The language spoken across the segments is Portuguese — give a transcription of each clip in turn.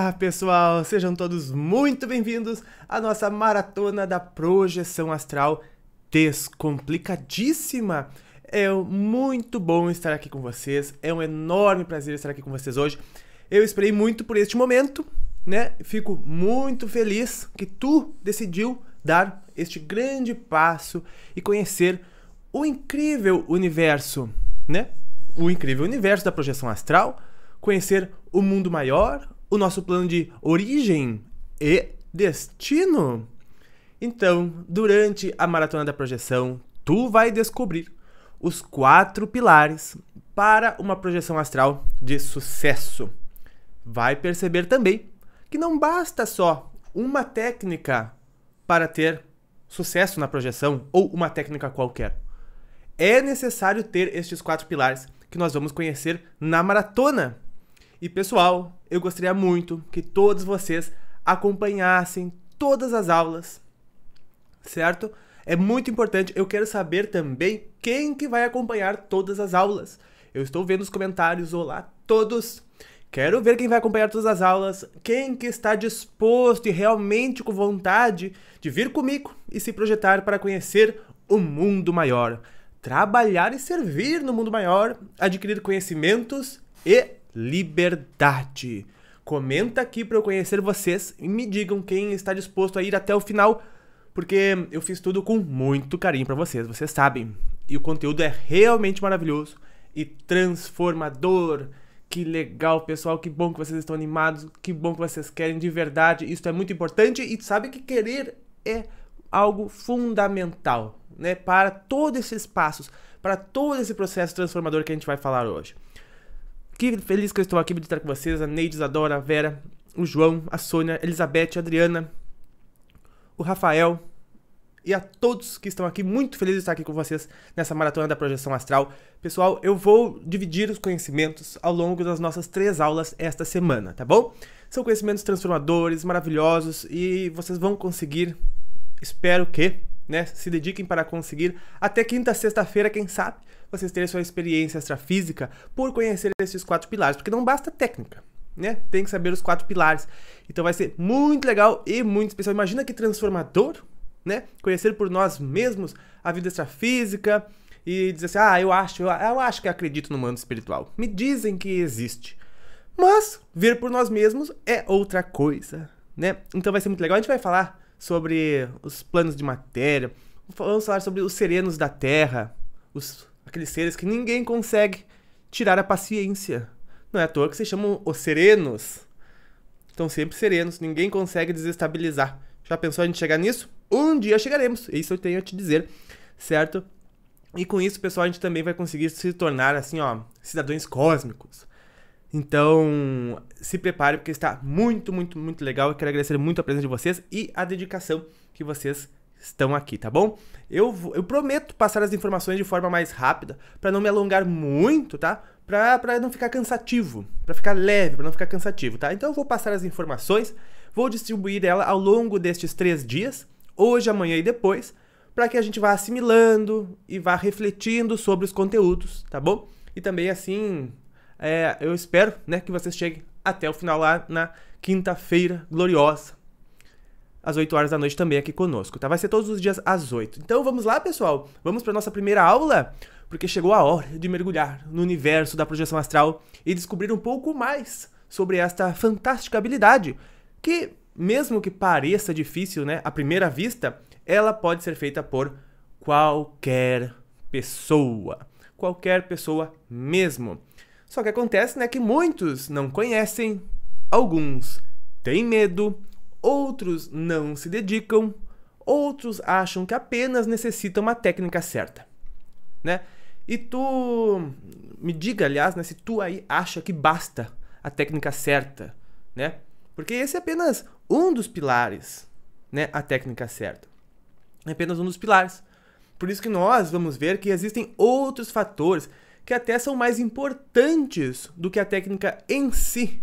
Olá pessoal, sejam todos muito bem-vindos à nossa maratona da projeção astral descomplicadíssima. É muito bom estar aqui com vocês, é um enorme prazer estar aqui com vocês hoje. Eu esperei muito por este momento, né? Fico muito feliz que tu decidiu dar este grande passo e conhecer o incrível universo, né? O incrível universo da projeção astral, conhecer o mundo maior, o nosso plano de origem e destino? Então, durante a maratona da projeção, tu vai descobrir os quatro pilares para uma projeção astral de sucesso. Vai perceber também que não basta só uma técnica para ter sucesso na projeção ou uma técnica qualquer. É necessário ter estes quatro pilares que nós vamos conhecer na maratona e pessoal, eu gostaria muito que todos vocês acompanhassem todas as aulas, certo? É muito importante. Eu quero saber também quem que vai acompanhar todas as aulas. Eu estou vendo os comentários, olá todos. Quero ver quem vai acompanhar todas as aulas, quem que está disposto e realmente com vontade de vir comigo e se projetar para conhecer o mundo maior, trabalhar e servir no mundo maior, adquirir conhecimentos e liberdade. Comenta aqui para eu conhecer vocês e me digam quem está disposto a ir até o final, porque eu fiz tudo com muito carinho para vocês, vocês sabem. E o conteúdo é realmente maravilhoso e transformador. Que legal, pessoal. Que bom que vocês estão animados. Que bom que vocês querem de verdade. Isso é muito importante e sabe que querer é algo fundamental, né, para todos esses passos, para todo esse processo transformador que a gente vai falar hoje. Que feliz que eu estou aqui para estar com vocês. A Neide, adora a Vera, o João, a Sônia, a Elizabeth, a Adriana, o Rafael e a todos que estão aqui. Muito feliz de estar aqui com vocês nessa maratona da projeção astral. Pessoal, eu vou dividir os conhecimentos ao longo das nossas três aulas esta semana, tá bom? São conhecimentos transformadores, maravilhosos e vocês vão conseguir, espero que, né, se dediquem para conseguir até quinta, sexta-feira, quem sabe vocês terem sua experiência extrafísica por conhecer esses quatro pilares, porque não basta técnica. Né? Tem que saber os quatro pilares. Então vai ser muito legal e muito especial. Imagina que transformador, né? Conhecer por nós mesmos a vida extrafísica e dizer assim: "Ah, eu acho, eu, eu acho que acredito no mundo espiritual. Me dizem que existe". Mas ver por nós mesmos é outra coisa, né? Então vai ser muito legal. A gente vai falar sobre os planos de matéria, vamos falar sobre os serenos da Terra, os Aqueles seres que ninguém consegue tirar a paciência. Não é à toa que se chamam os serenos. Estão sempre serenos, ninguém consegue desestabilizar. Já pensou a gente chegar nisso? Um dia chegaremos, isso eu tenho a te dizer, certo? E com isso, pessoal, a gente também vai conseguir se tornar, assim, ó, cidadãos cósmicos. Então, se prepare, porque está muito, muito, muito legal. Eu quero agradecer muito a presença de vocês e a dedicação que vocês estão aqui, tá bom? Eu, eu prometo passar as informações de forma mais rápida, para não me alongar muito, tá? Pra, pra não ficar cansativo, para ficar leve, para não ficar cansativo, tá? Então eu vou passar as informações, vou distribuir ela ao longo destes três dias, hoje, amanhã e depois, para que a gente vá assimilando e vá refletindo sobre os conteúdos, tá bom? E também assim, é, eu espero né, que vocês cheguem até o final lá na quinta-feira gloriosa, às 8 horas da noite também aqui conosco, tá? Vai ser todos os dias às 8. Então vamos lá, pessoal. Vamos para nossa primeira aula, porque chegou a hora de mergulhar no universo da projeção astral e descobrir um pouco mais sobre esta fantástica habilidade que, mesmo que pareça difícil, né, à primeira vista, ela pode ser feita por qualquer pessoa. Qualquer pessoa mesmo. Só que acontece, né, que muitos não conhecem, alguns têm medo, outros não se dedicam, outros acham que apenas necessita uma técnica certa, né? E tu me diga, aliás, né, se tu aí acha que basta a técnica certa, né? Porque esse é apenas um dos pilares, né, a técnica certa. É apenas um dos pilares. Por isso que nós vamos ver que existem outros fatores que até são mais importantes do que a técnica em si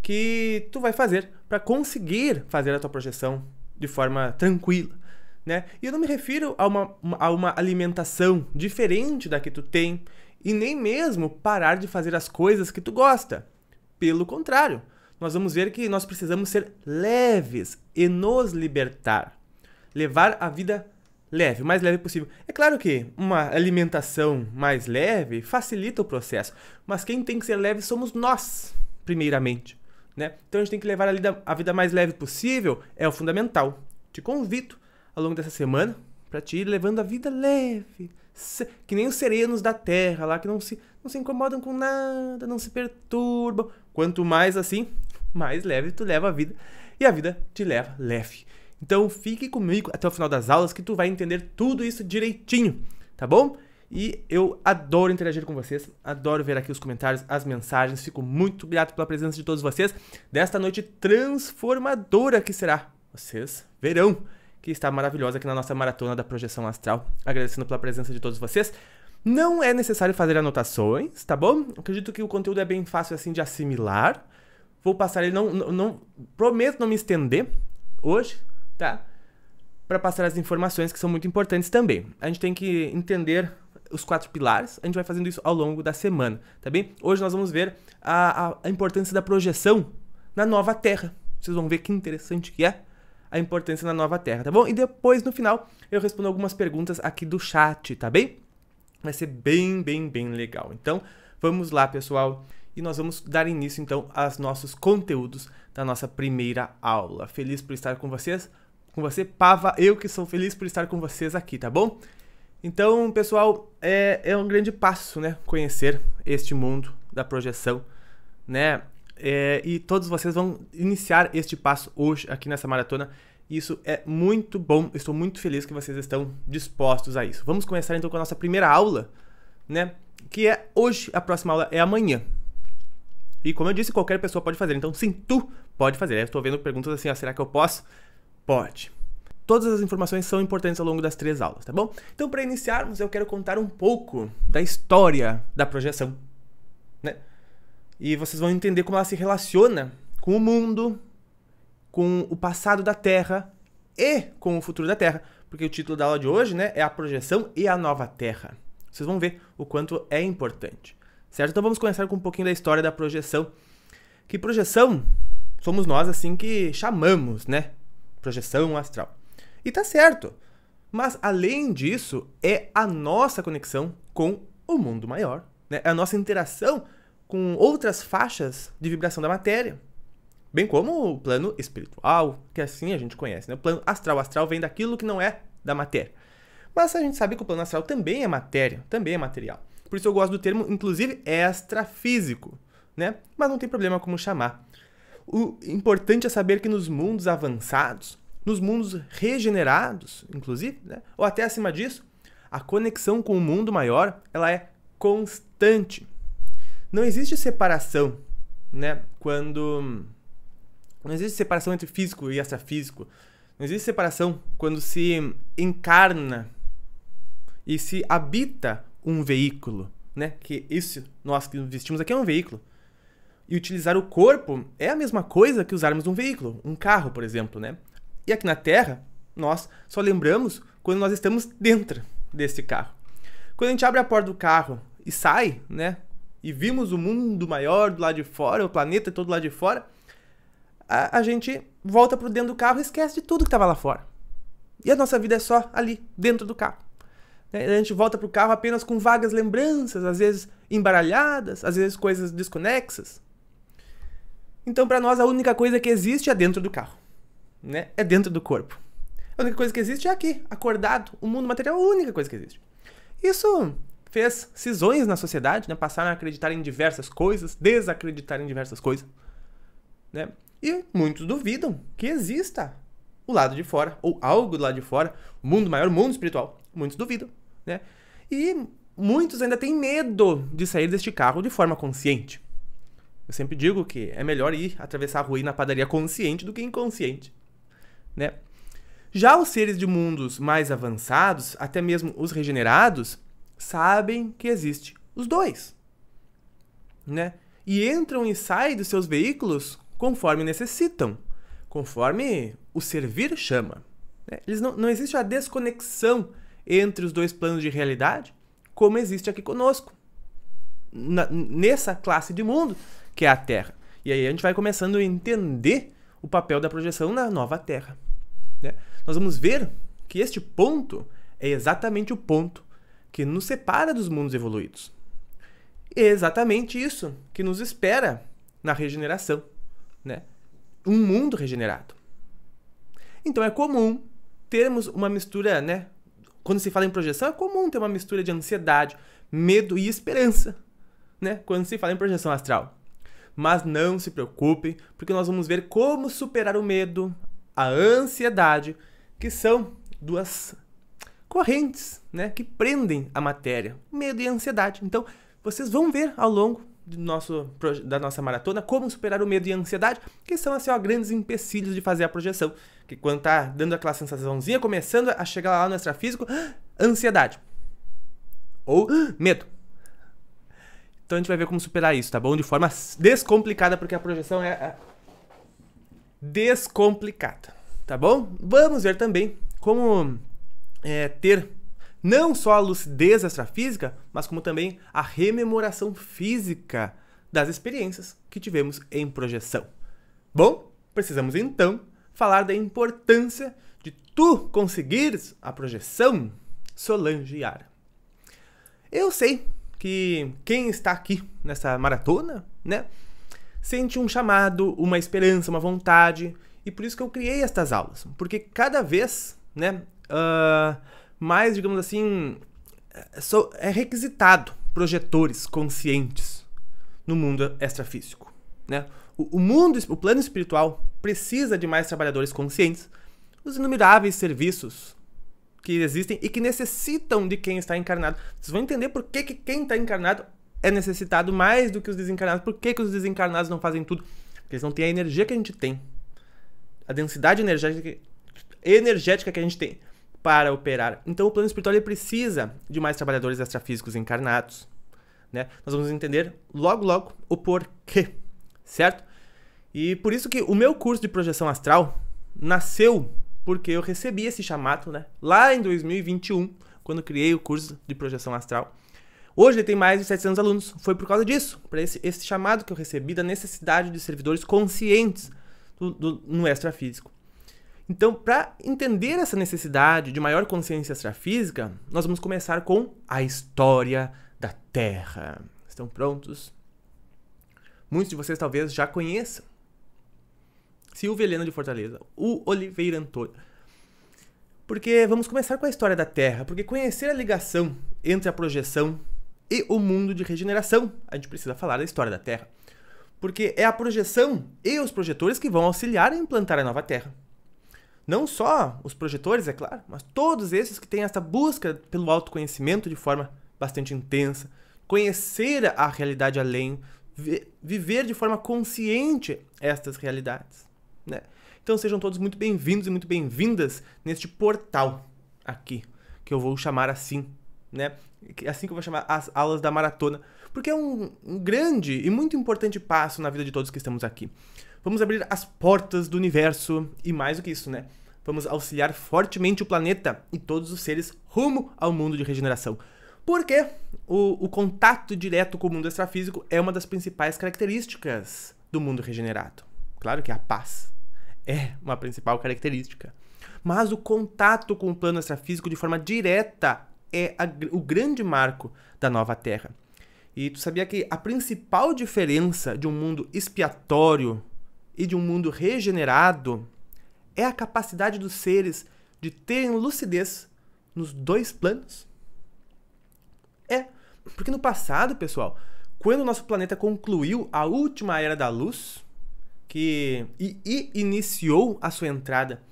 que tu vai fazer para conseguir fazer a tua projeção de forma tranquila. Né? E eu não me refiro a uma, a uma alimentação diferente da que tu tem e nem mesmo parar de fazer as coisas que tu gosta. Pelo contrário, nós vamos ver que nós precisamos ser leves e nos libertar. Levar a vida leve, o mais leve possível. É claro que uma alimentação mais leve facilita o processo, mas quem tem que ser leve somos nós, primeiramente né? Então a gente tem que levar a vida, a vida mais leve possível, é o fundamental. Te convido ao longo dessa semana para te ir levando a vida leve, que nem os serenos da terra lá que não se não se incomodam com nada, não se perturbam. Quanto mais assim, mais leve tu leva a vida e a vida te leva leve. Então fique comigo até o final das aulas que tu vai entender tudo isso direitinho, tá bom? E eu adoro interagir com vocês, adoro ver aqui os comentários, as mensagens. Fico muito grato pela presença de todos vocês desta noite transformadora que será. Vocês verão que está maravilhosa aqui na nossa maratona da projeção astral. Agradecendo pela presença de todos vocês. Não é necessário fazer anotações, tá bom? Acredito que o conteúdo é bem fácil assim de assimilar. Vou passar ele, não, não, não prometo não me estender hoje, tá? Para passar as informações que são muito importantes também. A gente tem que entender os quatro pilares. A gente vai fazendo isso ao longo da semana, tá bem? Hoje nós vamos ver a, a, a importância da projeção na nova Terra. Vocês vão ver que interessante que é a importância na nova Terra, tá bom? E depois, no final, eu respondo algumas perguntas aqui do chat, tá bem? Vai ser bem, bem, bem legal. Então, vamos lá, pessoal. E nós vamos dar início, então, aos nossos conteúdos da nossa primeira aula. Feliz por estar com vocês, com você, Pava, eu que sou feliz por estar com vocês aqui, tá bom? Então, pessoal, é, é um grande passo, né? Conhecer este mundo da projeção, né? É, e todos vocês vão iniciar este passo hoje aqui nessa maratona. Isso é muito bom. Estou muito feliz que vocês estão dispostos a isso. Vamos começar então com a nossa primeira aula, né? Que é hoje, a próxima aula é amanhã. E como eu disse, qualquer pessoa pode fazer. Então, sim, tu pode fazer. Eu estou vendo perguntas assim, ó, será que eu posso? Pode. Todas as informações são importantes ao longo das três aulas, tá bom? Então, para iniciarmos, eu quero contar um pouco da história da projeção, né? E vocês vão entender como ela se relaciona com o mundo, com o passado da Terra e com o futuro da Terra, porque o título da aula de hoje, né, é a projeção e a nova Terra. Vocês vão ver o quanto é importante. Certo? Então vamos começar com um pouquinho da história da projeção. Que projeção somos nós assim que chamamos, né? Projeção astral. E tá certo. Mas além disso, é a nossa conexão com o mundo maior, né? É a nossa interação com outras faixas de vibração da matéria. Bem como o plano espiritual, que assim a gente conhece, né? O plano astral. astral vem daquilo que não é da matéria. Mas a gente sabe que o plano astral também é matéria, também é material. Por isso eu gosto do termo, inclusive, extrafísico, né? Mas não tem problema como chamar. O importante é saber que nos mundos avançados, nos mundos regenerados, inclusive, né? ou até acima disso, a conexão com o mundo maior ela é constante. Não existe separação, né? Quando não existe separação entre físico e extrafísico. Não existe separação quando se encarna e se habita um veículo, né? Que isso nós que vestimos aqui é um veículo. E utilizar o corpo é a mesma coisa que usarmos um veículo, um carro, por exemplo, né? E aqui na Terra, nós só lembramos quando nós estamos dentro desse carro. Quando a gente abre a porta do carro e sai, né? E vimos o mundo maior do lado de fora, o planeta todo lá de fora, a, a gente volta para dentro do carro e esquece de tudo que estava lá fora. E a nossa vida é só ali, dentro do carro. Né, a gente volta para o carro apenas com vagas lembranças, às vezes embaralhadas, às vezes coisas desconexas. Então, para nós, a única coisa que existe é dentro do carro né, é dentro do corpo. A única coisa que existe é aqui, acordado. O mundo material é a única coisa que existe. Isso fez cisões na sociedade, né? passaram a acreditar em diversas coisas, desacreditar em diversas coisas. Né? E muitos duvidam que exista o lado de fora, ou algo do lado de fora, o mundo maior, o mundo espiritual. Muitos duvidam. Né? E muitos ainda têm medo de sair deste carro de forma consciente. Eu sempre digo que é melhor ir atravessar a rua e ir na padaria consciente do que inconsciente né? Já os seres de mundos mais avançados, até mesmo os regenerados, sabem que existe os dois, né? E entram e saem dos seus veículos conforme necessitam, conforme o servir chama. Né? Eles não, não existe a desconexão entre os dois planos de realidade, como existe aqui conosco, na, nessa classe de mundo que é a Terra. E aí a gente vai começando a entender o papel da projeção na nova Terra né, nós vamos ver que este ponto é exatamente o ponto que nos separa dos mundos evoluídos. É exatamente isso que nos espera na regeneração, né? Um mundo regenerado. Então é comum termos uma mistura, né? Quando se fala em projeção, é comum ter uma mistura de ansiedade, medo e esperança, né? Quando se fala em projeção astral. Mas não se preocupe, porque nós vamos ver como superar o medo, a ansiedade, que são duas correntes né, que prendem a matéria, medo e ansiedade. Então, vocês vão ver ao longo do nosso, da nossa maratona como superar o medo e a ansiedade, que são assim, ó, grandes empecilhos de fazer a projeção. Que quando tá dando aquela sensaçãozinha, começando a chegar lá no extrafísico, ansiedade. Ou medo. Então a gente vai ver como superar isso, tá bom? De forma descomplicada, porque a projeção é, descomplicada, tá bom? Vamos ver também como é, ter não só a lucidez extrafísica, mas como também a rememoração física das experiências que tivemos em projeção. Bom, precisamos então falar da importância de tu conseguires a projeção Solange Yara. Eu sei que quem está aqui nessa maratona, né, sente um chamado, uma esperança, uma vontade. E por isso que eu criei estas aulas. Porque cada vez, né, uh, mais, digamos assim, eh, é requisitado projetores conscientes no mundo extrafísico. Né? O, o mundo, o plano espiritual precisa de mais trabalhadores conscientes os inumeráveis serviços que existem e que necessitam de quem está encarnado. Vocês vão entender por que, que quem está encarnado é necessitado mais do que os desencarnados. Por que, que os desencarnados não fazem tudo? Porque eles não têm a energia que a gente tem. A densidade energética, energética que a gente tem para operar. Então o plano espiritual precisa de mais trabalhadores extrafísicos encarnados. Né? Nós vamos entender logo, logo o porquê, certo? E por isso que o meu curso de projeção astral nasceu porque eu recebi esse chamado, né? Lá em 2021, quando criei o curso de projeção astral, Hoje ele tem mais de 700 alunos. Foi por causa disso, para esse, esse, chamado que eu recebi da necessidade de servidores conscientes do, do, no extrafísico. Então, para entender essa necessidade de maior consciência extrafísica, nós vamos começar com a história da Terra. Estão prontos? Muitos de vocês talvez já conheçam. Silvia Helena de Fortaleza, o Oliveira Antônio. Porque vamos começar com a história da Terra, porque conhecer a ligação entre a projeção e o mundo de regeneração, a gente precisa falar da história da Terra. Porque é a projeção e os projetores que vão auxiliar a implantar a nova Terra. Não só os projetores, é claro, mas todos esses que têm essa busca pelo autoconhecimento de forma bastante intensa, conhecer a realidade além, viver de forma consciente estas realidades. Né? Então sejam todos muito bem-vindos e muito bem-vindas neste portal aqui, que eu vou chamar assim né? Assim que eu vou chamar as aulas da maratona, porque é um, um grande e muito importante passo na vida de todos que estamos aqui. Vamos abrir as portas do universo e mais do que isso, né? Vamos auxiliar fortemente o planeta e todos os seres rumo ao mundo de regeneração. Porque o, o contato direto com o mundo extrafísico é uma das principais características do mundo regenerado. Claro que a paz é uma principal característica. Mas o contato com o plano extrafísico de forma direta é a, o grande marco da nova Terra. E tu sabia que a principal diferença de um mundo expiatório e de um mundo regenerado é a capacidade dos seres de terem lucidez nos dois planos? É, porque no passado, pessoal, quando o nosso planeta concluiu a última era da luz, que e, e iniciou a sua entrada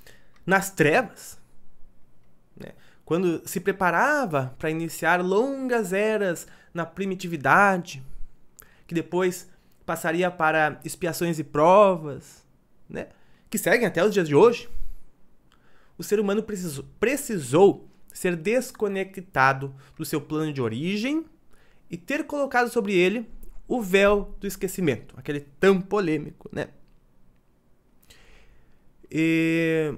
nas trevas, né? quando se preparava para iniciar longas eras na primitividade, que depois passaria para expiações e provas, né? que seguem até os dias de hoje, o ser humano precisou, precisou ser desconectado do seu plano de origem e ter colocado sobre ele o véu do esquecimento, aquele tão polêmico, né? E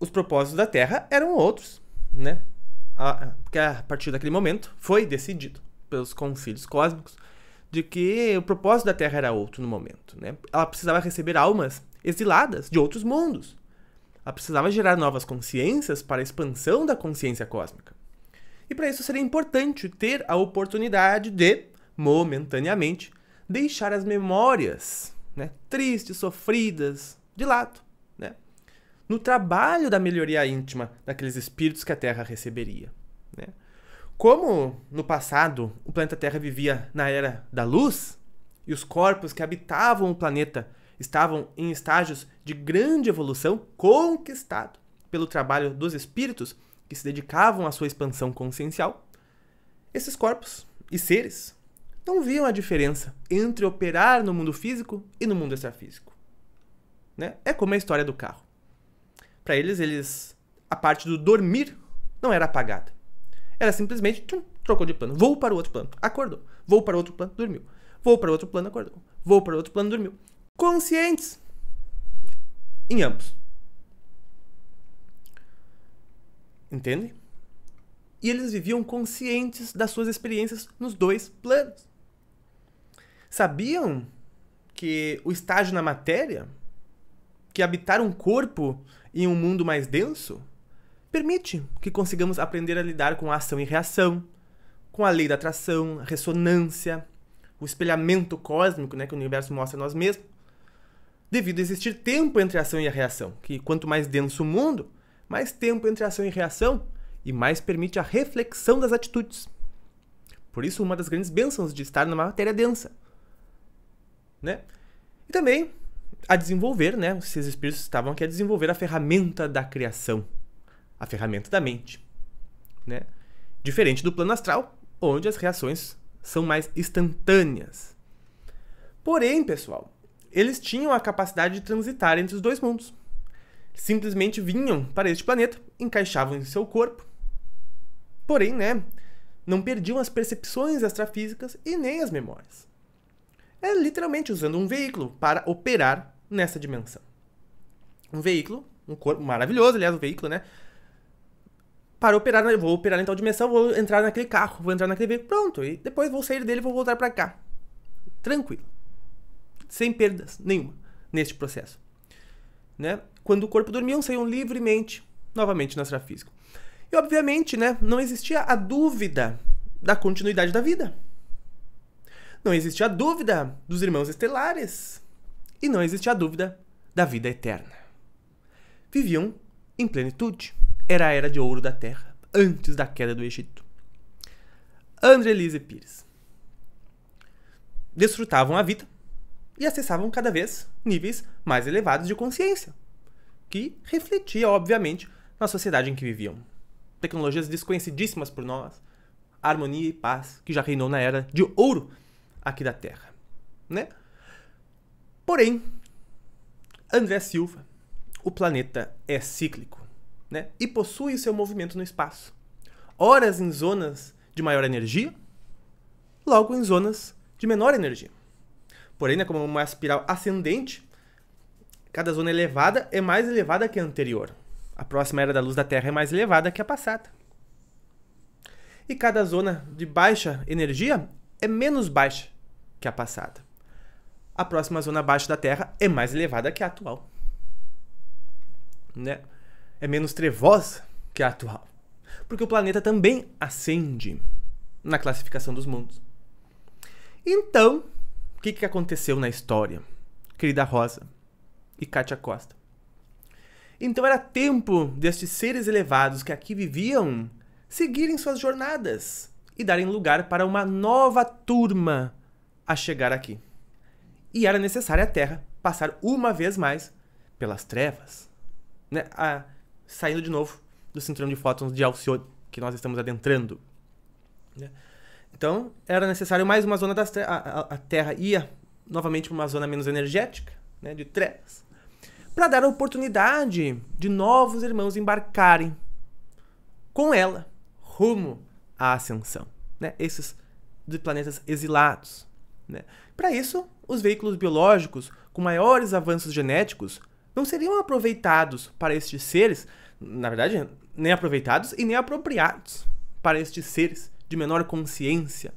os propósitos da Terra eram outros né? A, porque a partir daquele momento foi decidido pelos concílios cósmicos de que o propósito da Terra era outro no momento, né? Ela precisava receber almas exiladas de outros mundos. Ela precisava gerar novas consciências para a expansão da consciência cósmica. E para isso seria importante ter a oportunidade de, momentaneamente, deixar as memórias né, tristes, sofridas, de lado no trabalho da melhoria íntima daqueles espíritos que a Terra receberia. Né? Como no passado o planeta Terra vivia na era da luz e os corpos que habitavam o planeta estavam em estágios de grande evolução conquistado pelo trabalho dos espíritos que se dedicavam à sua expansão consciencial, esses corpos e seres não viam a diferença entre operar no mundo físico e no mundo extrafísico. Né? É como a história do carro para eles, eles a parte do dormir não era apagada. Era simplesmente tchum, trocou de plano. Vou para o outro plano, acordou. Vou para outro plano, dormiu. Vou para outro plano, acordou. Vou para outro plano, dormiu. Conscientes em ambos. Entende? E eles viviam conscientes das suas experiências nos dois planos. Sabiam que o estágio na matéria, que habitar um corpo e um mundo mais denso, permite que consigamos aprender a lidar com a ação e reação, com a lei da atração, a ressonância, o espelhamento cósmico né, que o universo mostra a nós mesmos, devido a existir tempo entre a ação e a reação, que quanto mais denso o mundo, mais tempo entre ação e reação e mais permite a reflexão das atitudes. Por isso, uma das grandes bênçãos de estar numa matéria densa. Né? E também a desenvolver, né? Esses espíritos estavam aqui a desenvolver a ferramenta da criação, a ferramenta da mente, né? Diferente do plano astral, onde as reações são mais instantâneas. Porém, pessoal, eles tinham a capacidade de transitar entre os dois mundos. Simplesmente vinham para este planeta, encaixavam em seu corpo. Porém, né, não perdiam as percepções astrafísicas e nem as memórias é literalmente usando um veículo para operar nessa dimensão. Um veículo, um corpo maravilhoso, aliás, um veículo, né? Para operar, vou operar em tal dimensão, vou entrar naquele carro, vou entrar naquele veículo, pronto. E depois vou sair dele e vou voltar para cá. Tranquilo. Sem perdas nenhuma neste processo. Né? Quando o corpo dormiam, saiam livremente, novamente no astrafísico. E obviamente, né, não existia a dúvida da continuidade da vida não existe a dúvida dos irmãos estelares e não existe a dúvida da vida eterna. Viviam em plenitude. Era a era de ouro da Terra, antes da queda do Egito. André Elise Pires. Desfrutavam a vida e acessavam cada vez níveis mais elevados de consciência, que refletia, obviamente, na sociedade em que viviam. Tecnologias desconhecidíssimas por nós, harmonia e paz que já reinou na era de ouro aqui da Terra, né? Porém, André Silva, o planeta é cíclico, né? E possui seu movimento no espaço. Horas em zonas de maior energia, logo em zonas de menor energia. Porém, né, como uma espiral ascendente, cada zona elevada é mais elevada que a anterior. A próxima era da luz da Terra é mais elevada que a passada. E cada zona de baixa energia é menos baixa que a passada. A próxima zona abaixo da Terra é mais elevada que a atual. Né? É menos trevosa que a atual. Porque o planeta também ascende na classificação dos mundos. Então, o que, que aconteceu na história, querida Rosa e Kátia Costa? Então era tempo destes seres elevados que aqui viviam seguirem suas jornadas e darem lugar para uma nova turma a chegar aqui. E era necessária a Terra passar uma vez mais pelas trevas, né? saindo de novo do cinturão de fótons de Alcione que nós estamos adentrando. Né? Então, era necessário mais uma zona das trevas. A, a, Terra ia novamente para uma zona menos energética, né? de trevas, para dar a oportunidade de novos irmãos embarcarem com ela rumo à ascensão. Né? Esses planetas exilados. Né? Para isso, os veículos biológicos com maiores avanços genéticos não seriam aproveitados para estes seres, na verdade, nem aproveitados e nem apropriados para estes seres de menor consciência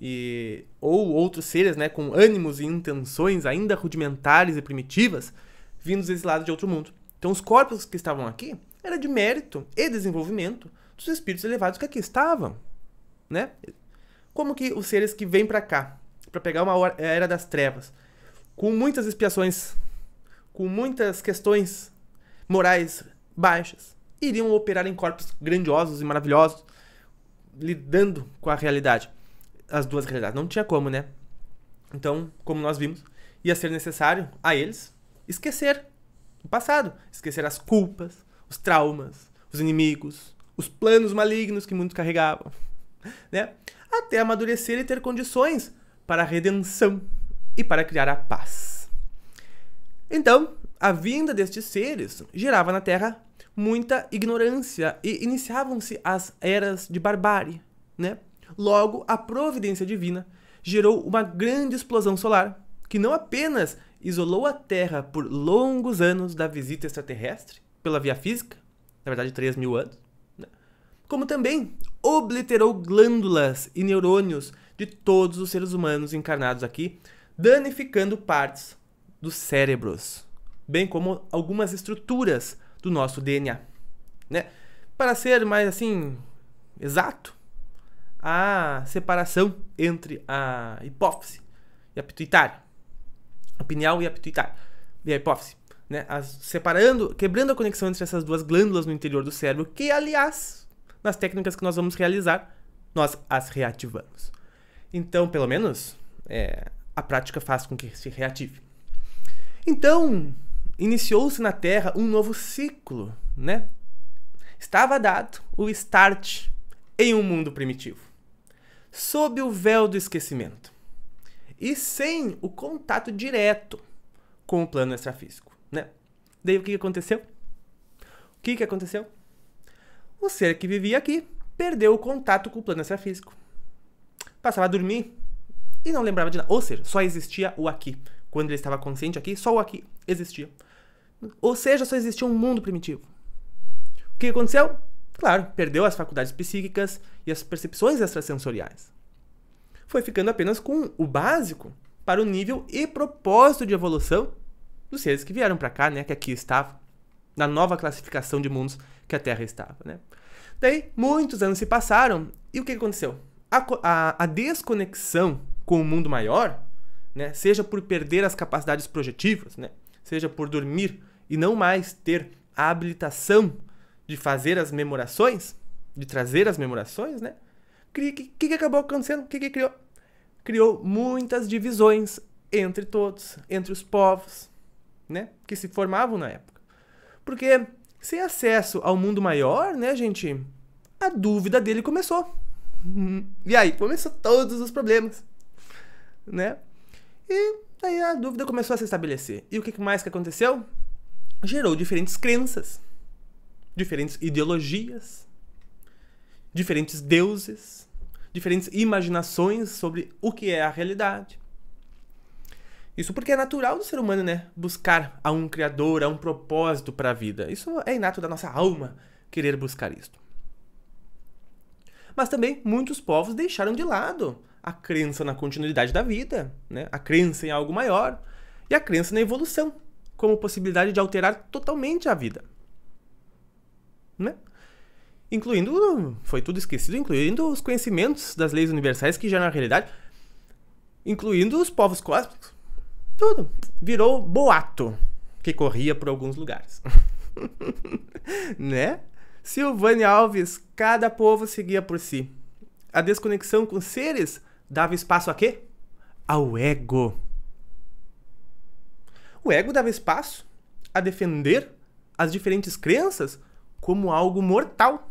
e ou outros seres, né, com ânimos e intenções ainda rudimentares e primitivas, vindos desse lado de outro mundo. Então os corpos que estavam aqui era de mérito e desenvolvimento dos espíritos elevados que aqui estavam, né? Como que os seres que vêm para cá para pegar uma era das trevas, com muitas expiações, com muitas questões morais baixas, iriam operar em corpos grandiosos e maravilhosos, lidando com a realidade. As duas realidades. Não tinha como, né? Então, como nós vimos, ia ser necessário a eles esquecer o passado, esquecer as culpas, os traumas, os inimigos, os planos malignos que muitos carregavam, né? Até amadurecer e ter condições para a redenção e para criar a paz. Então, a vinda destes seres gerava na Terra muita ignorância e iniciavam-se as eras de barbárie, né? Logo, a providência divina gerou uma grande explosão solar que não apenas isolou a Terra por longos anos da visita extraterrestre pela via física, na verdade 3 mil anos, né? como também obliterou glândulas e neurônios de todos os seres humanos encarnados aqui, danificando partes dos cérebros, bem como algumas estruturas do nosso DNA. Né? Para ser mais assim exato, a separação entre a hipófise e a pituitária, a pineal e a pituitária e a hipófise, né? As, separando, quebrando a conexão entre essas duas glândulas no interior do cérebro, que aliás, nas técnicas que nós vamos realizar, nós as reativamos. Então, pelo menos, é, a prática faz com que se reative. Então, iniciou-se na Terra um novo ciclo, né? Estava dado o start em um mundo primitivo, sob o véu do esquecimento e sem o contato direto com o plano extrafísico, né? Daí o que aconteceu? O que aconteceu? O ser que vivia aqui perdeu o contato com o plano extrafísico passava a dormir e não lembrava de nada. Ou seja, só existia o aqui. Quando ele estava consciente aqui, só o aqui existia. Ou seja, só existia um mundo primitivo. O que aconteceu? Claro, perdeu as faculdades psíquicas e as percepções extrasensoriais. Foi ficando apenas com o básico para o nível e propósito de evolução dos seres que vieram para cá, né, que aqui estavam, na nova classificação de mundos que a Terra estava, né? Daí, muitos anos se passaram e o que aconteceu? a, a, a desconexão com o mundo maior, né, seja por perder as capacidades projetivas, né, seja por dormir e não mais ter a habilitação de fazer as memorações, de trazer as memorações, né? O que, que, que, acabou acontecendo? O que, que criou? Criou muitas divisões entre todos, entre os povos, né? Que se formavam na época. Porque sem acesso ao mundo maior, né, gente? A dúvida dele começou. E aí começou todos os problemas, né? E aí a dúvida começou a se estabelecer. E o que mais que aconteceu? Gerou diferentes crenças, diferentes ideologias, diferentes deuses, diferentes imaginações sobre o que é a realidade. Isso porque é natural do ser humano, né? Buscar a um criador, a um propósito para a vida. Isso é inato da nossa alma querer buscar isto. Mas também muitos povos deixaram de lado a crença na continuidade da vida, né? a crença em algo maior e a crença na evolução, como possibilidade de alterar totalmente a vida. Né? Incluindo, foi tudo esquecido, incluindo os conhecimentos das leis universais que já na realidade, incluindo os povos cósmicos, tudo. Virou boato que corria por alguns lugares. né? Silvane Alves, cada povo seguia por si. A desconexão com seres dava espaço a quê? Ao ego. O ego dava espaço a defender as diferentes crenças como algo mortal.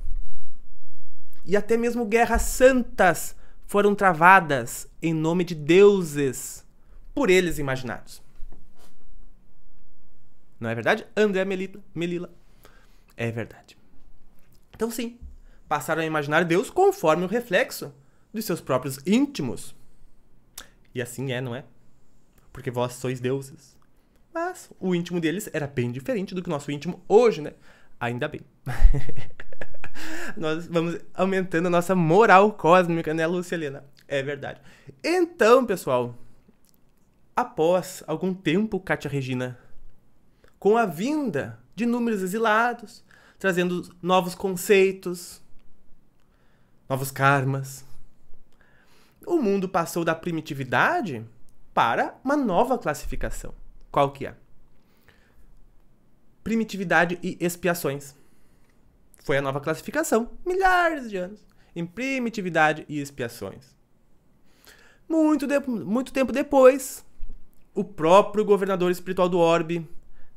E até mesmo guerras santas foram travadas em nome de deuses por eles imaginados. Não é verdade, André Melila? É verdade. Então, sim, passaram a imaginar Deus conforme o reflexo dos seus próprios íntimos. E assim é, não é? Porque vós sois deuses. Mas o íntimo deles era bem diferente do que o nosso íntimo hoje, né? Ainda bem. Nós vamos aumentando a nossa moral cósmica, né, Lucilena? É verdade. Então, pessoal, após algum tempo, Cátia Regina, com a vinda de números exilados, trazendo novos conceitos, novos karmas. O mundo passou da primitividade para uma nova classificação. Qual que é? Primitividade e expiações. Foi a nova classificação, milhares de anos, em primitividade e expiações. Muito, de, muito tempo depois, o próprio governador espiritual do orbe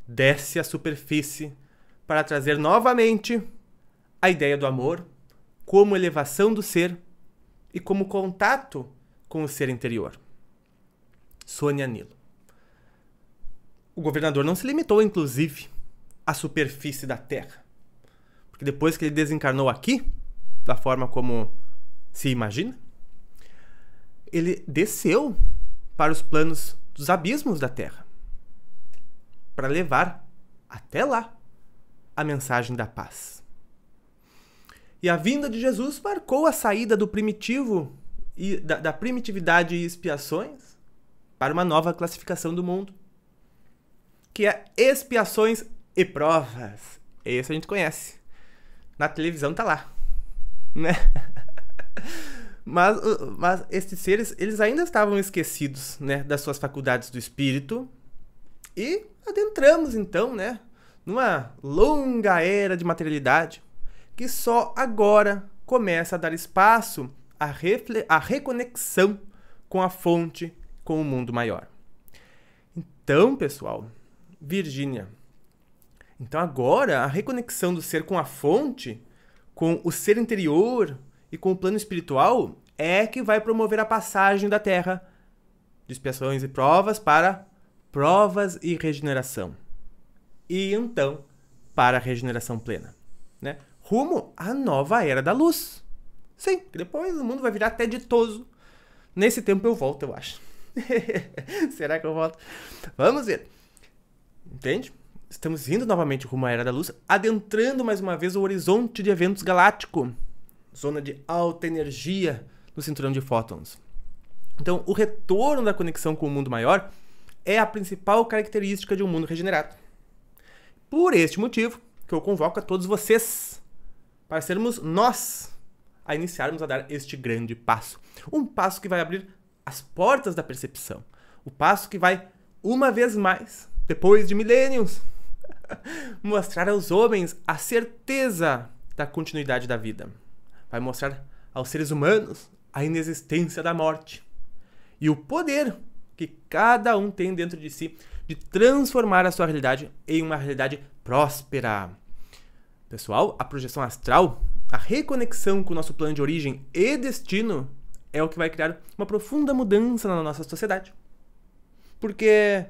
desce à superfície para trazer novamente a ideia do amor como elevação do ser e como contato com o ser interior. Sônia Nilo. O governador não se limitou, inclusive, à superfície da Terra. Porque depois que ele desencarnou aqui, da forma como se imagina, ele desceu para os planos dos abismos da Terra para levar até lá a mensagem da paz. E a vinda de Jesus marcou a saída do primitivo e da, da primitividade e expiações para uma nova classificação do mundo, que é expiações e provas. Esse a gente conhece. Na televisão tá lá, né? Mas, uh, mas estes seres, eles ainda estavam esquecidos, né, das suas faculdades do espírito. E adentramos então, né, numa longa era de materialidade que só agora começa a dar espaço à, refle à reconexão com a fonte, com o mundo maior. Então, pessoal, Virgínia. Então agora a reconexão do ser com a fonte, com o ser interior e com o plano espiritual é que vai promover a passagem da Terra de expiações e provas para provas e regeneração e então para a regeneração plena, né? Rumo à nova era da luz. Sim, depois o mundo vai virar até ditoso. Nesse tempo eu volto, eu acho. Será que eu volto? Vamos ver. Entende? Estamos indo novamente rumo à era da luz, adentrando mais uma vez o horizonte de eventos galáctico, zona de alta energia no cinturão de fótons. Então, o retorno da conexão com o mundo maior é a principal característica de um mundo regenerado. Por este motivo, que eu convoco a todos vocês para sermos nós a iniciarmos a dar este grande passo. Um passo que vai abrir as portas da percepção. O passo que vai, uma vez mais, depois de milênios, mostrar aos homens a certeza da continuidade da vida. Vai mostrar aos seres humanos a inexistência da morte e o poder que cada um tem dentro de si de transformar a sua realidade em uma realidade próspera. Pessoal, a projeção astral, a reconexão com o nosso plano de origem e destino é o que vai criar uma profunda mudança na nossa sociedade. Porque,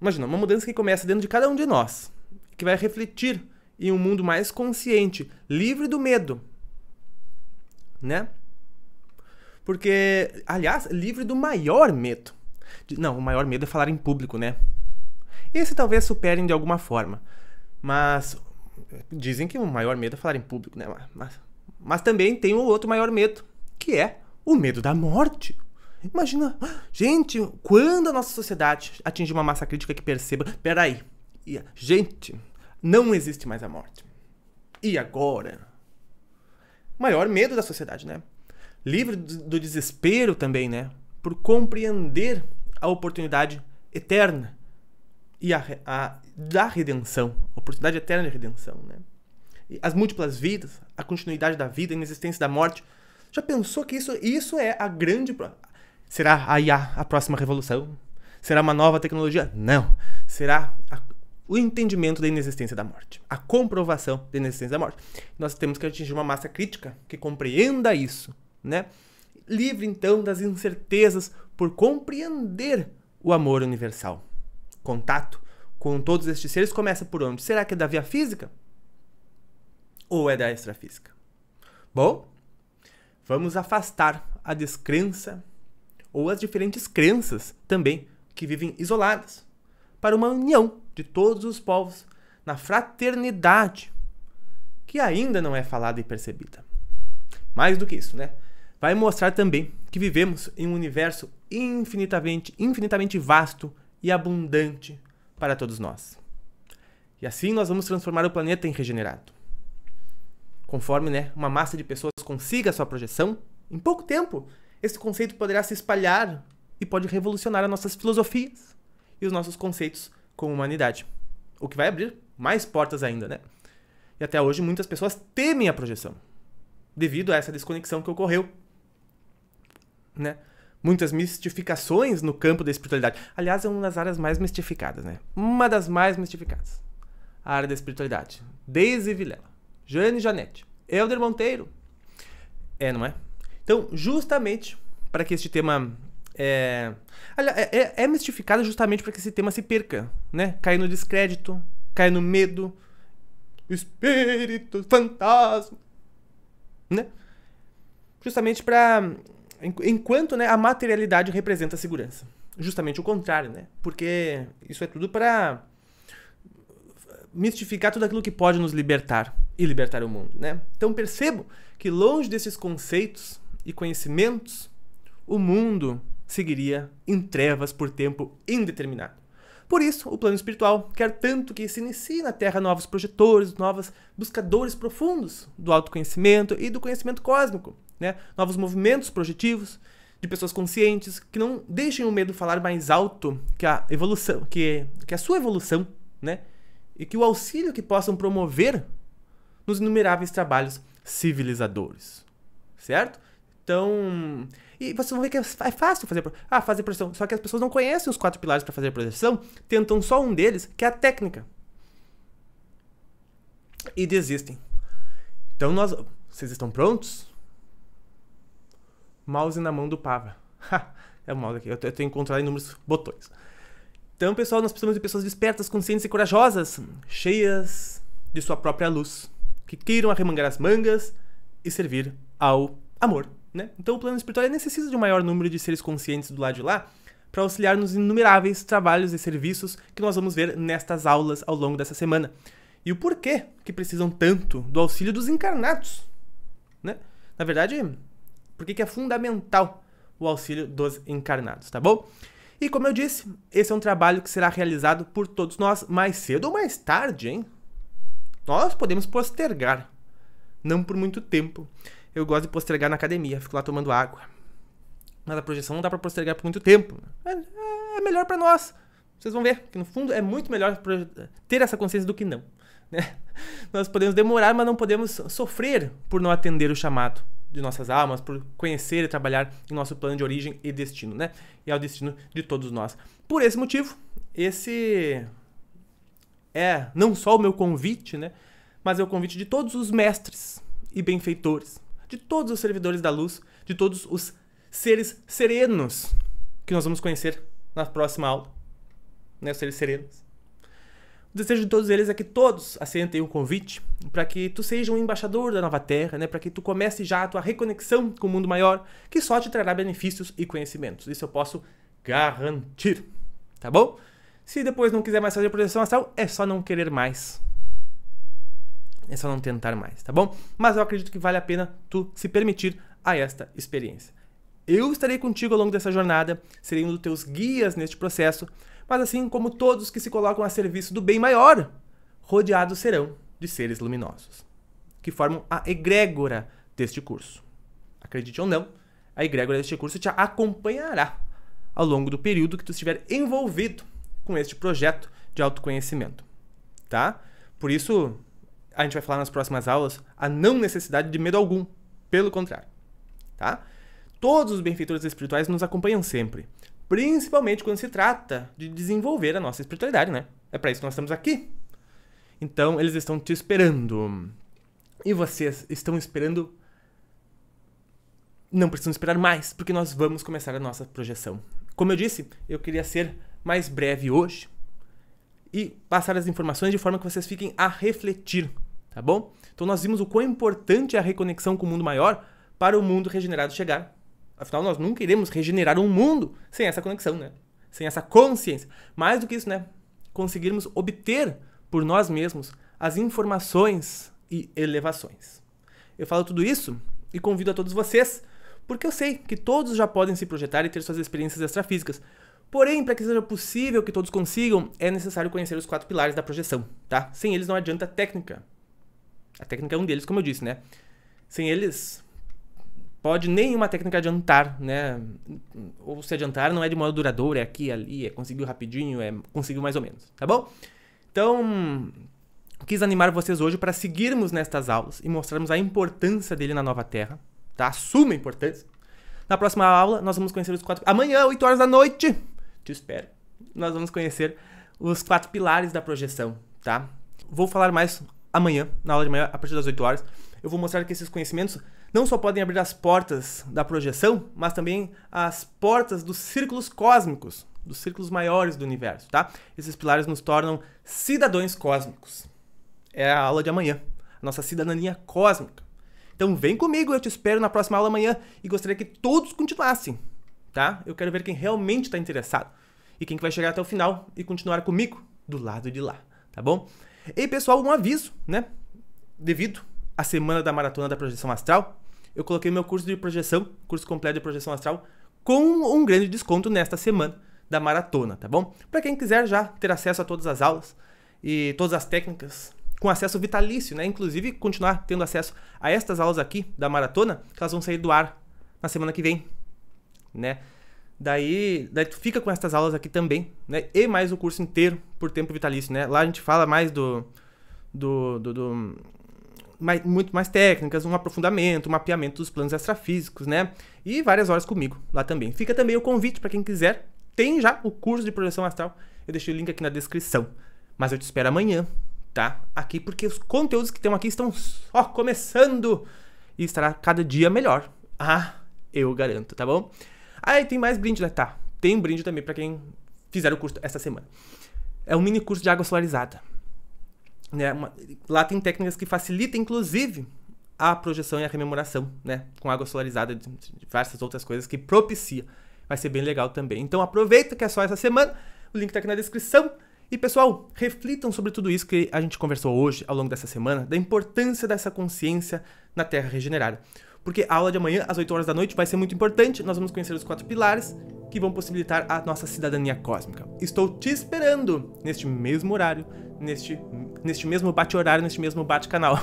imagina, uma mudança que começa dentro de cada um de nós, que vai refletir em um mundo mais consciente, livre do medo, né? Porque, aliás, livre do maior medo. Não, o maior medo é falar em público, né? Esse talvez superem de alguma forma. Mas dizem que o maior medo é falar em público, né? Mas, mas também tem o um outro maior medo, que é o medo da morte. Imagina, gente, quando a nossa sociedade atinge uma massa crítica que perceba, peraí, gente, não existe mais a morte. E agora? Maior medo da sociedade, né? Livre do desespero também, né? Por compreender a oportunidade eterna e a, a, da redenção, a oportunidade eterna de redenção, né? E as múltiplas vidas, a continuidade da vida, a inexistência da morte. Já pensou que isso, isso é a grande. Será a IA a próxima revolução? Será uma nova tecnologia? Não. Será a, o entendimento da inexistência da morte, a comprovação da inexistência da morte. Nós temos que atingir uma massa crítica que compreenda isso, né? Livre então das incertezas por compreender o amor universal contato com todos estes seres começa por onde? Será que é da via física? Ou é da extrafísica? Bom, vamos afastar a descrença ou as diferentes crenças também que vivem isoladas para uma união de todos os povos na fraternidade que ainda não é falada e percebida. Mais do que isso, né? Vai mostrar também que vivemos em um universo infinitamente, infinitamente vasto e abundante para todos nós. E assim nós vamos transformar o planeta em regenerado. Conforme né, uma massa de pessoas consiga a sua projeção, em pouco tempo esse conceito poderá se espalhar e pode revolucionar as nossas filosofias e os nossos conceitos como humanidade. O que vai abrir mais portas ainda, né? E até hoje muitas pessoas temem a projeção, devido a essa desconexão que ocorreu, né? muitas mistificações no campo da espiritualidade. Aliás, é uma das áreas mais mistificadas, né? Uma das mais mistificadas. A área da espiritualidade. Daisy Vilela, Jane Janete, Helder Monteiro. É, não é? Então, justamente para que este tema é, é, é, é mistificado justamente para que esse tema se perca, né? Cai no descrédito, cai no medo, espírito, fantasma, né? Justamente para Enquanto né, a materialidade representa a segurança. Justamente o contrário, né? Porque isso é tudo para mistificar tudo aquilo que pode nos libertar e libertar o mundo, né? Então percebo que longe desses conceitos e conhecimentos, o mundo seguiria em trevas por tempo indeterminado. Por isso, o plano espiritual quer tanto que se inicie na Terra novos projetores, novos buscadores profundos do autoconhecimento e do conhecimento cósmico, né? novos movimentos projetivos de pessoas conscientes que não deixem o medo falar mais alto que a evolução, que, que a sua evolução, né? E que o auxílio que possam promover nos inumeráveis trabalhos civilizadores, certo? Então, e vocês vão ver que é, é fácil fazer ah, fazer projeção, só que as pessoas não conhecem os quatro pilares para fazer projeção, tentam só um deles, que é a técnica. E desistem. Então nós, vocês estão prontos? mouse na mão do Pava. é o mouse aqui, eu tenho encontrado inúmeros botões. Então, pessoal, nós precisamos de pessoas despertas, conscientes e corajosas, cheias de sua própria luz, que queiram arremangar as mangas e servir ao amor. Né? Então, o plano espiritual necessita de um maior número de seres conscientes do lado de lá para auxiliar nos inumeráveis trabalhos e serviços que nós vamos ver nestas aulas ao longo dessa semana. E o porquê que precisam tanto do auxílio dos encarnados. Né? Na verdade, por que, é fundamental o auxílio dos encarnados, tá bom? E como eu disse, esse é um trabalho que será realizado por todos nós mais cedo ou mais tarde, hein? Nós podemos postergar, não por muito tempo. Eu gosto de postergar na academia, fico lá tomando água. Mas a projeção não dá para postergar por muito tempo. É, é, é melhor para nós. Vocês vão ver que no fundo é muito melhor ter essa consciência do que não. Né? Nós podemos demorar, mas não podemos sofrer por não atender o chamado de nossas almas, por conhecer e trabalhar em nosso plano de origem e destino, né? E é o destino de todos nós. Por esse motivo, esse é não só o meu convite, né? Mas é o convite de todos os mestres e benfeitores, de todos os servidores da luz, de todos os seres serenos que nós vamos conhecer na próxima aula. Né? Os seres serenos. O desejo de todos eles é que todos assentem o convite para que tu seja um embaixador da nova terra, né? para que tu comece já a tua reconexão com o mundo maior, que só te trará benefícios e conhecimentos. Isso eu posso garantir. Tá bom? Se depois não quiser mais fazer proteção astral, é só não querer mais. É só não tentar mais, tá bom? Mas eu acredito que vale a pena tu se permitir a esta experiência. Eu estarei contigo ao longo dessa jornada, serei um dos teus guias neste processo mas assim como todos que se colocam a serviço do bem maior, rodeados serão de seres luminosos, que formam a egrégora deste curso. Acredite ou não, a egrégora deste curso te acompanhará ao longo do período que tu estiver envolvido com este projeto de autoconhecimento, tá? Por isso, a gente vai falar nas próximas aulas a não necessidade de medo algum, pelo contrário, tá? Todos os benfeitores espirituais nos acompanham sempre. Principalmente quando se trata de desenvolver a nossa espiritualidade, né? É para isso que nós estamos aqui. Então, eles estão te esperando. E vocês estão esperando. Não precisam esperar mais, porque nós vamos começar a nossa projeção. Como eu disse, eu queria ser mais breve hoje e passar as informações de forma que vocês fiquem a refletir, tá bom? Então, nós vimos o quão importante é a reconexão com o mundo maior para o mundo regenerado chegar Afinal, nós nunca iremos regenerar um mundo sem essa conexão, né? Sem essa consciência. Mais do que isso, né? Conseguirmos obter por nós mesmos as informações e elevações. Eu falo tudo isso e convido a todos vocês, porque eu sei que todos já podem se projetar e ter suas experiências extrafísicas. Porém, para que seja possível que todos consigam, é necessário conhecer os quatro pilares da projeção, tá? Sem eles não adianta a técnica. A técnica é um deles, como eu disse, né? Sem eles, pode nenhuma técnica adiantar, né? Ou se adiantar não é de modo duradouro, é aqui, ali, é conseguiu rapidinho, é conseguiu mais ou menos, tá bom? Então, quis animar vocês hoje para seguirmos nestas aulas e mostrarmos a importância dele na Nova Terra, tá? A suma importância. Na próxima aula, nós vamos conhecer os quatro... Amanhã, 8 horas da noite, te espero. Nós vamos conhecer os quatro pilares da projeção, tá? Vou falar mais amanhã, na aula de manhã, a partir das 8 horas. Eu vou mostrar que esses conhecimentos não só podem abrir as portas da projeção, mas também as portas dos círculos cósmicos, dos círculos maiores do universo, tá? Esses pilares nos tornam cidadãos cósmicos. É a aula de amanhã, a nossa cidadania cósmica. Então vem comigo, eu te espero na próxima aula amanhã e gostaria que todos continuassem, tá? Eu quero ver quem realmente está interessado e quem que vai chegar até o final e continuar comigo do lado de lá, tá bom? E pessoal, um aviso, né? Devido à semana da maratona da projeção astral, eu coloquei meu curso de projeção, curso completo de projeção astral, com um grande desconto nesta semana da maratona, tá bom? Para quem quiser já ter acesso a todas as aulas e todas as técnicas com acesso vitalício, né? Inclusive continuar tendo acesso a estas aulas aqui da maratona, que elas vão sair do ar na semana que vem, né? Daí, daí tu fica com estas aulas aqui também, né? E mais o curso inteiro por tempo vitalício, né? Lá a gente fala mais do do, do, do mais, muito mais técnicas, um aprofundamento, um mapeamento dos planos extrafísicos, né? E várias horas comigo lá também. Fica também o convite para quem quiser. Tem já o curso de projeção astral. Eu deixei o link aqui na descrição. Mas eu te espero amanhã, tá? Aqui porque os conteúdos que estão aqui estão só começando e estará cada dia melhor. Ah, eu garanto, tá bom? Ah, e tem mais brinde né tá? Tem um brinde também para quem fizer o curso essa semana. É um mini curso de água solarizada. Né? Uma, lá tem técnicas que facilitam, inclusive, a projeção e a rememoração, né? Com água solarizada, diversas outras coisas que propicia. Vai ser bem legal também. Então aproveita que é só essa semana. O link tá aqui na descrição. E pessoal, reflitam sobre tudo isso que a gente conversou hoje, ao longo dessa semana, da importância dessa consciência na Terra regenerada. Porque a aula de amanhã, às 8 horas da noite, vai ser muito importante. Nós vamos conhecer os quatro pilares que vão possibilitar a nossa cidadania cósmica. Estou te esperando neste mesmo horário, neste, neste mesmo bate-horário, neste mesmo bate-canal.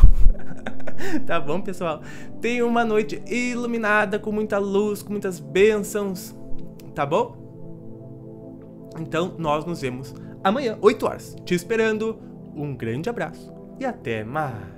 tá bom, pessoal? Tenha uma noite iluminada, com muita luz, com muitas bênçãos, tá bom? Então, nós nos vemos amanhã, 8 horas. Te esperando. Um grande abraço e até mais.